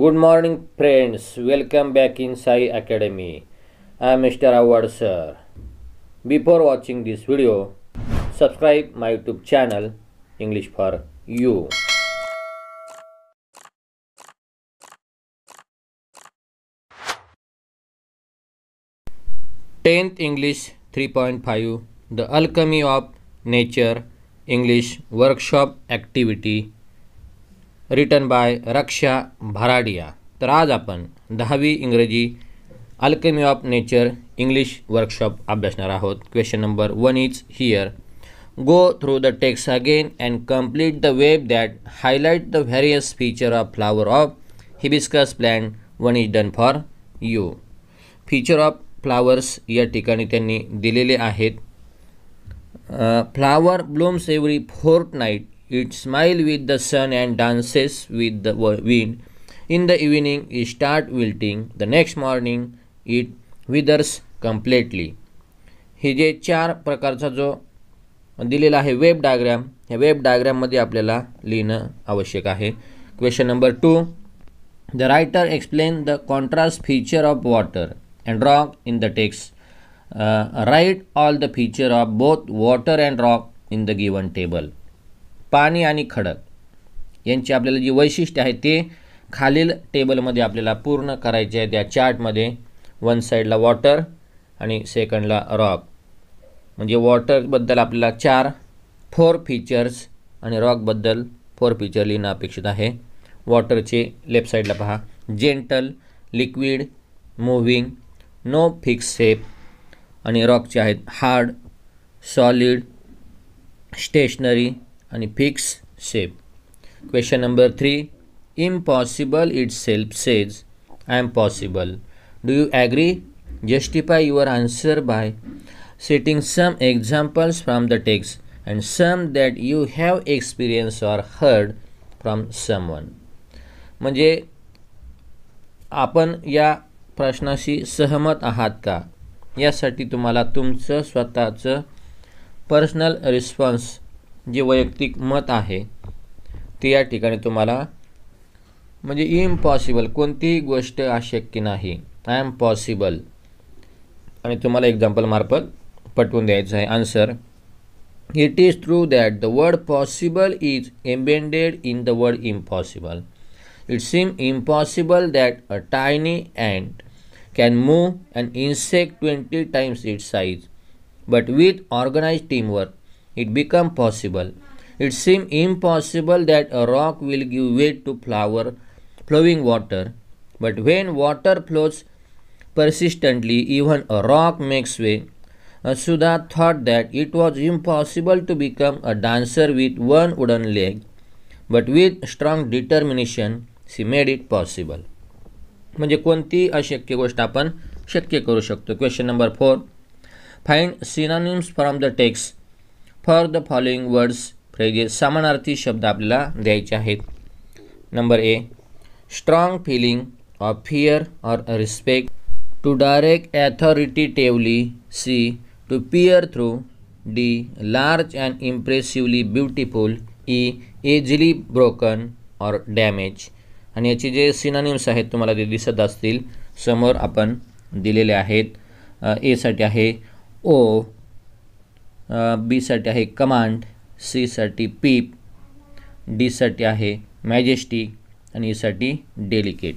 good morning friends welcome back in sai academy i am mr award sir before watching this video subscribe my youtube channel english for you tenth english 3.5 the alchemy of nature english workshop activity written by Raksha Bharadia तर आज आपण दहावी इंग्रजी alchemy of nature English workshop अभ्यासणार आहोत question number one is here go through the text again and complete the web that highlight the various feature of flower of hibiscus plan one is done for you feature of flowers या ठिकाणी त्यांनी दिलेले आहेत flower blooms every fortnight It smiles with the sun and dances with the wind. In the evening, it starts wilting. The next morning, it withers completely हे जे चार प्रकारचा जो दिलेला आहे वेब डायग्रॅम ह्या वेब डायग्रॅममध्ये आपल्याला लिहिणं आवश्यक आहे question number two the writer explain the contrast feature of water and rock in the text write all the feature of both water and rock in the given table पाणी आणि खडक यांची आपल्याला जी वैशिष्ट्य आहे ते खालील टेबलमध्ये आपल्याला पूर्ण करायचे आहे त्या चार्टमध्ये वन साईडला वॉटर आणि सेकंडला रॉक म्हणजे वॉटरबद्दल आपल्याला चार फोर फीचर्स आणि रॉकबद्दल फोर फीचर लिहिणं अपेक्षित आहे वॉटरचे लेफ्ट साईडला पहा gentle liquid moving no fix shape आणि रॉकचे आहेत हार्ड सॉलिड स्टेशनरी आणि fix shape question number three impossible itself says I'm possible do you agree justify your answer by setting some examples from the text some that you have experience or heard from someone म्हणजे आपण या प्रश्नाशी सहमत आहात का यासाठी तुम्हाला तुमचं स्वतःचं पर्सनल रिस्पॉन्स जे वैयक्तिक मत आहे ते या ठिकाणी तुम्हाला म्हणजे इम्पॉसिबल कोणतीही गोष्ट अशक्य नाही आय एम पॉसिबल आणि तुम्हाला एक्झाम्पल मार्फत पटवून द्यायचं आहे answer it is through that the word possible is embedded in the word impossible it seem impossible that a tiny ant can move and insect twenty times it size but with organise teamwork it become possible. It seem impossible that a rock will give way to flower, flowing water. But when water flows persistently, even a rock makes way. Asuda thought that it was impossible to become a dancer with one wooden leg, but with strong determination, she made it possible. म्हणजे कोणती अशक्य गोष्ट आपण शक्य करू शकतो question number four find synonyms from the text for the following words phrases समानार्थी शब्द आपल्याला द्यायचे आहेत number A strong feeling of fear or respect to direct टेवली C to peer through D large and impressively beautiful E easily broken or damage आणि याचे जे synonyms आहेत तुम्हाला ते दिसत असतील समोर आपण दिलेले आहेत एसाठी आहे ओ बीसाठी आहे कमांड सीसाठी पीप डीसाठी आहे मॅजेस्टी आणि ईसाठी delicate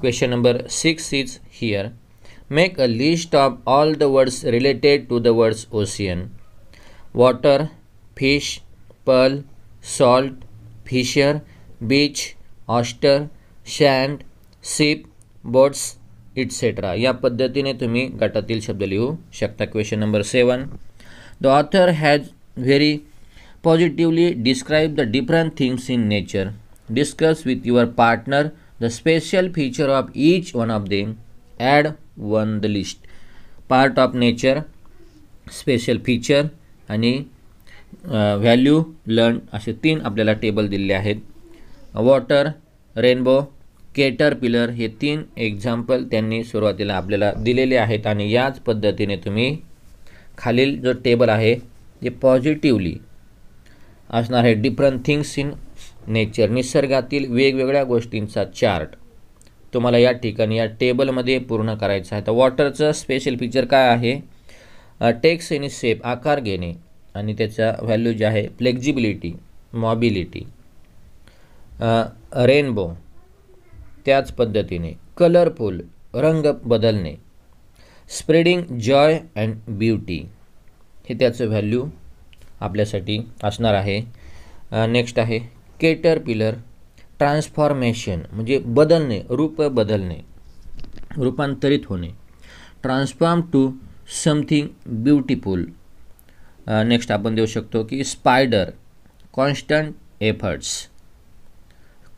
question number six is here make a list of all the words related to the words ocean water fish pearl salt fisher beach oyster sand सीप बोट्स इट्सेट्रा या पद्धतीने तुम्ही गटातील शब्द लिहू शकता question number seven The author has very positively described the different things in nature. Discuss with your partner the special feature of each one of them. Add one the list. Part of nature, special feature and value learned. असे तीन आपल्याला table दिलेले आहेत water rainbow cater pillar हे तीन example त्यांनी सुरुवातीला aplyala dilele आहेत ani yach paddhatine tumhi खालील जो टेबल आहे जे पॉझिटिव्हली असणार आहे डिफरंट थिंग्स इन नेचर निसर्गातील वेगवेगळ्या गोष्टींचा चार्ट तुम्हाला या ठिकाणी या टेबलमध्ये पूर्ण करायचं आहे तर वॉटरचं स्पेशल फीचर काय आहे टेक्स एनी सेप आकार घेणे आणि त्याचा व्हॅल्यू जे आहे फ्लेक्झिबिलिटी मॉबिलिटी रेनबो त्याच पद्धतीने कलरफुल रंग बदलणे स्प्रेडिंग जॉय अँड ब्युटी हे त्याचं व्हॅल्यू आपल्यासाठी असणार आहे नेक्स्ट आहे केटर पिलर ट्रान्सफॉर्मेशन म्हणजे बदलणे रूप बदलणे रूपांतरित होणे transform to something beautiful next आपण देऊ शकतो की स्पायडर कॉन्स्टंट एफर्ट्स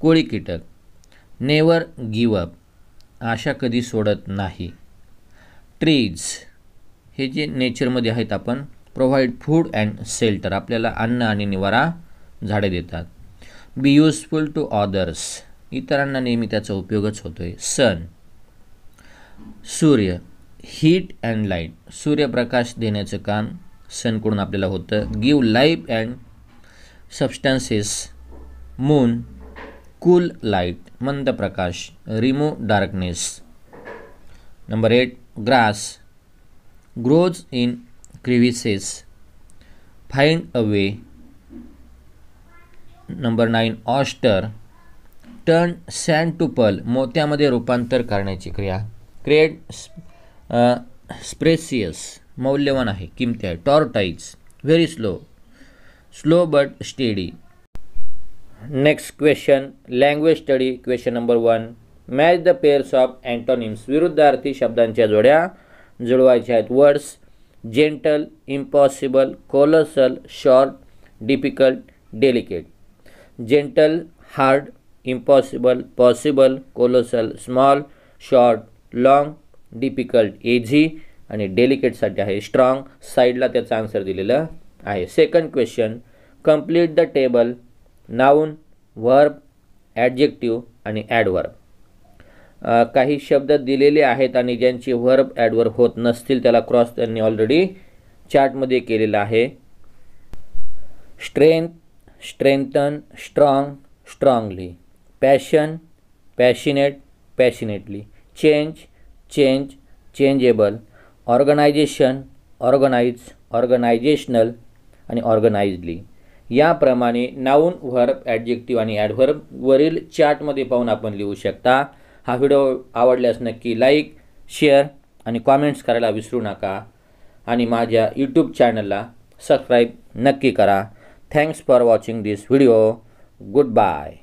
कोळी कीटक नेवर गिव अप आशा कधी सोडत नाही ट्रीज हे जे नेचरमध्ये आहेत आपण प्रोव्हाइड फूड अँड सेल्टर आपल्याला अन्न आणि निवारा झाडे देतात बी युजफुल टू ऑदर्स इतरांना नेहमी त्याचा उपयोगच होतो सन सूर्य हीट अँड लाईट सूर्यप्रकाश देण्याचं काम सनकडून आपल्याला होतं give life and substances moon cool light मंद प्रकाश remove darkness number eight grass grows in crevices. Find a way. Number nine oyster turn sand to मोत्यामध्ये रूपांतर करण्याची क्रिया क्रिएट स्प्रेसियस मौल्यवान आहे किमती आहे ties very slow slow but steady next question language study question number one match the pairs of antonyms विरुद्धार्थी शब्दांच्या जोड्या जुळवायच्या आहेत words gentle impossible colossal short difficult delicate gentle hard impossible possible colossal small short long difficult easy आणि डेलिकेटसाठी आहे strong साईडला त्याचं आन्सर दिलेलं आहे second question complete the table noun verb adjective आणि ॲडवर्ब काही शब्द दिलेले आहेत आणि ज्यांचे व्हर्ब ॲडवर होत नसतील त्याला क्रॉस त्यांनी ऑलरेडी चार्टमध्ये केलेलं आहे strength strengthen strong strongly passion passionate passionately change change changeable organisation organise organisational आणि ऑर्गनाइजली याप्रमाणे नाऊन व्हर्ब ॲडजेक्टिव्ह आणि ॲडव्हर्ब वरील चार्टमध्ये पाहून आपण लिहू शकता हा व्हिडिओ आवडल्यास नक्की लाईक शेअर आणि कॉमेंट्स करायला विसरू नका आणि माझ्या यूट्यूब चॅनलला सबस्क्राईब नक्की करा thanks for watching this video good bye